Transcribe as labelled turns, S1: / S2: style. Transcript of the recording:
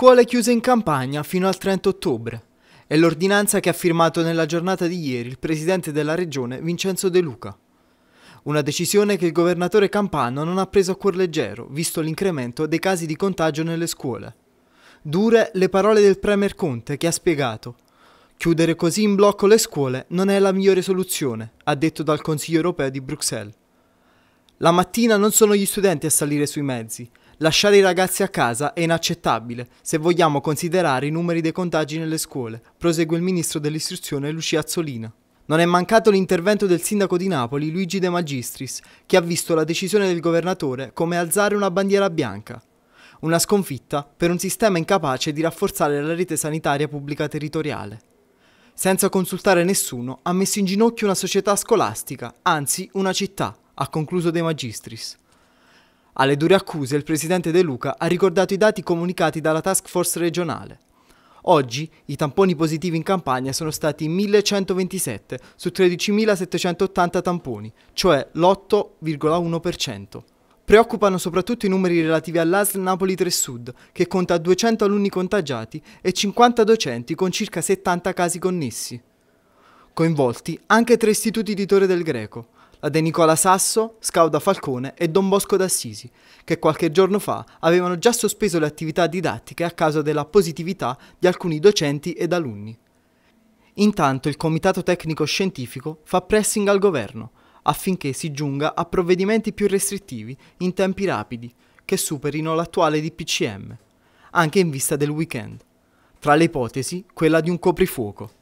S1: Scuole chiuse in campagna fino al 30 ottobre. È l'ordinanza che ha firmato nella giornata di ieri il presidente della regione Vincenzo De Luca. Una decisione che il governatore Campano non ha preso a cuor leggero, visto l'incremento dei casi di contagio nelle scuole. Dure le parole del Premier Conte che ha spiegato Chiudere così in blocco le scuole non è la migliore soluzione, ha detto dal Consiglio europeo di Bruxelles. La mattina non sono gli studenti a salire sui mezzi, Lasciare i ragazzi a casa è inaccettabile se vogliamo considerare i numeri dei contagi nelle scuole, prosegue il ministro dell'istruzione Lucia Azzolina. Non è mancato l'intervento del sindaco di Napoli Luigi De Magistris, che ha visto la decisione del governatore come alzare una bandiera bianca. Una sconfitta per un sistema incapace di rafforzare la rete sanitaria pubblica territoriale. Senza consultare nessuno, ha messo in ginocchio una società scolastica, anzi una città, ha concluso De Magistris. Alle dure accuse il presidente De Luca ha ricordato i dati comunicati dalla task force regionale. Oggi i tamponi positivi in campagna sono stati 1127 su 13.780 tamponi, cioè l'8,1%. Preoccupano soprattutto i numeri relativi all'ASL Napoli 3 Sud, che conta 200 alunni contagiati e 50 docenti con circa 70 casi connessi. Coinvolti anche tre istituti di Torre del Greco, la De Nicola Sasso, Scauda Falcone e Don Bosco d'Assisi, che qualche giorno fa avevano già sospeso le attività didattiche a causa della positività di alcuni docenti ed alunni. Intanto il Comitato Tecnico Scientifico fa pressing al governo affinché si giunga a provvedimenti più restrittivi in tempi rapidi che superino l'attuale DPCM, anche in vista del weekend. Tra le ipotesi, quella di un coprifuoco.